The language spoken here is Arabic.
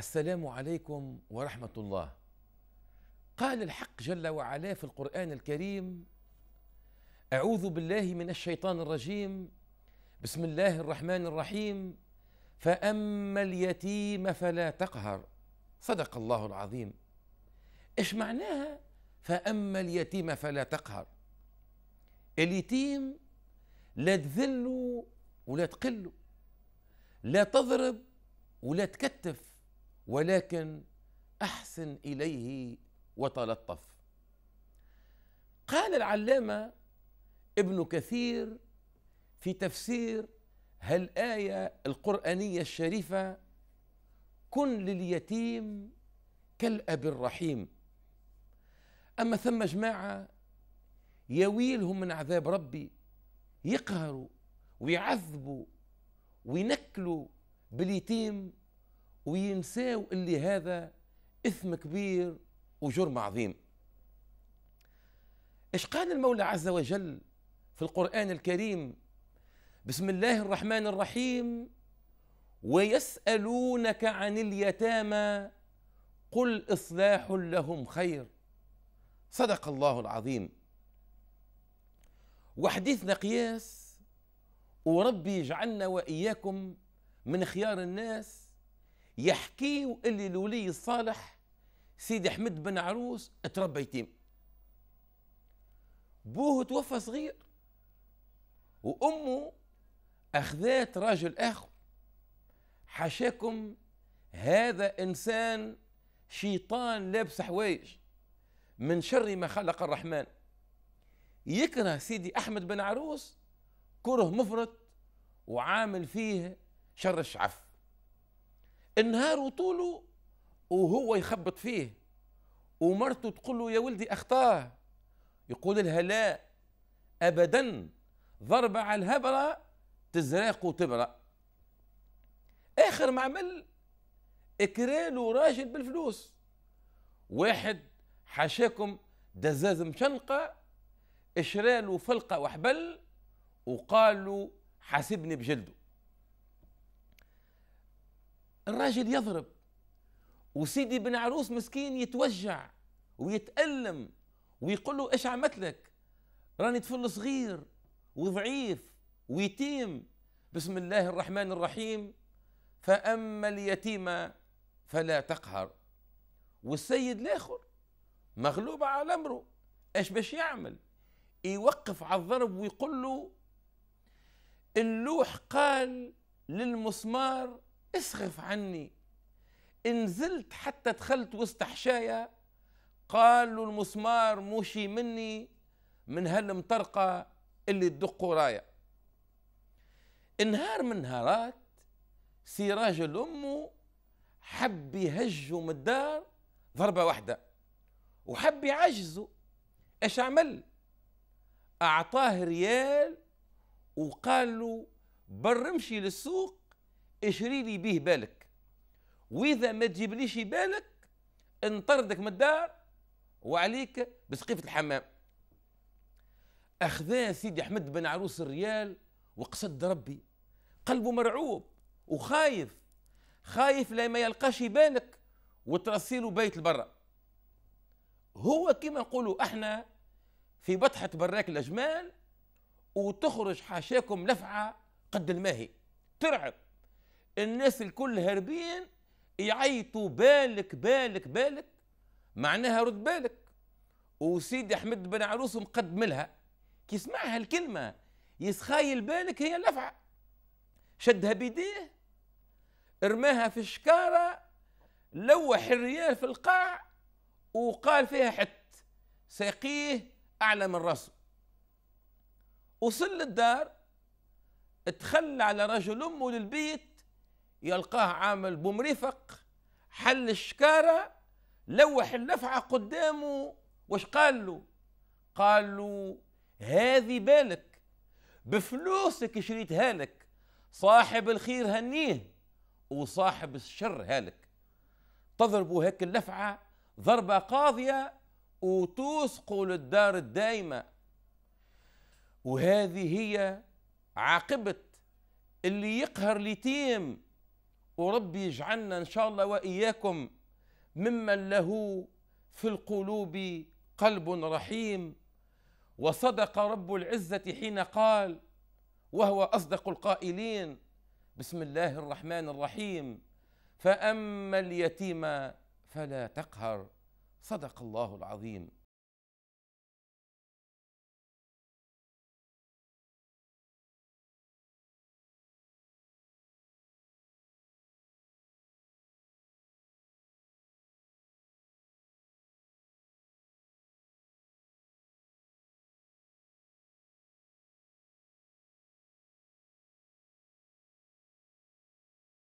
السلام عليكم ورحمه الله قال الحق جل وعلا في القران الكريم اعوذ بالله من الشيطان الرجيم بسم الله الرحمن الرحيم فاما اليتيم فلا تقهر صدق الله العظيم ايش معناها فاما اليتيم فلا تقهر اليتيم لا تذله ولا تقله لا تضرب ولا تكتف ولكن احسن اليه وتلطف قال العلامه ابن كثير في تفسير هالايه القرانيه الشريفه كن لليتيم كالاب الرحيم اما ثم جماعه يويلهم من عذاب ربي يقهروا ويعذبوا وينكلوا باليتيم وينساو اللي هذا إثم كبير وجرم عظيم إيش قال المولى عز وجل في القرآن الكريم بسم الله الرحمن الرحيم ويسألونك عن اليتامى قل إصلاح لهم خير صدق الله العظيم وحديثنا قياس وربي يجعلنا وإياكم من خيار الناس يحكيو اللي الولي الصالح سيدي احمد بن عروس تربى يتيم بوه توفى صغير وامه اخذات راجل اخر حاشاكم هذا انسان شيطان لابس حوايج من شر ما خلق الرحمن يكره سيدي احمد بن عروس كره مفرط وعامل فيه شر الشعف النهار وطوله وهو يخبط فيه ومرته تقول له يا ولدي اخطاه يقول لها لا ابدا ضربة على الهبرة تزرق وتبرأ اخر ما عمل اكراله راجل بالفلوس واحد حاشاكم دزاز مشنقة اشراله فلقة وحبل وقالوا حاسبني بجلده الراجل يضرب وسيدي بن عروس مسكين يتوجع ويتألم ويقول له ايش عملت لك راني طفل صغير وضعيف ويتيم بسم الله الرحمن الرحيم فأما اليتيم فلا تقهر والسيد الآخر مغلوب على أمره ايش باش يعمل يوقف على الضرب ويقول له اللوح قال للمسمار اسخف عني انزلت حتى دخلت وسط حشايا قالوا المسمار موشي مني من هالمطرقة اللي تدق ورايا انهار من نهارات سراج أمه حب يهجه من الدار ضربة واحدة وحب يعجزه ايش عمل أعطاه ريال وقال له برمشي للسوق اشري لي به بالك واذا ما تجيبليش بالك انطردك من الدار وعليك بسقيفه الحمام اخذا سيدي احمد بن عروس الريال وقصد ربي قلبه مرعوب وخايف خايف لا ما يلقاش بالك وترسيله بيت البرة هو كما نقولوا احنا في بطحة براك الأجمال وتخرج حاشاكم لفعة قد الماهي ترعب الناس الكل هاربين يعيطوا بالك بالك بالك معناها رد بالك وسيدي احمد بن عروس مقدم لها كي يسمعها الكلمه يسخايل بالك هي اللفعه شدها بيديه رماها في الشكاره لوح الريال في القاع وقال فيها حت ساقيه اعلى من راسه وصل للدار تخلى على رجل امه للبيت يلقاه عامل بومرفق حل الشكاره لوح اللفعه قدامه واش قال له قال له هذه بالك بفلوسك شريت هالك صاحب الخير هنيه وصاحب الشر هالك تضربوا هيك اللفعه ضربه قاضيه وتوسقوا للدار الدايمه وهذه هي عاقبه اللي يقهر اليتيم وربي يجعلنا إن شاء الله وإياكم ممن له في القلوب قلب رحيم وصدق رب العزة حين قال وهو أصدق القائلين بسم الله الرحمن الرحيم فأما اليتيم فلا تقهر صدق الله العظيم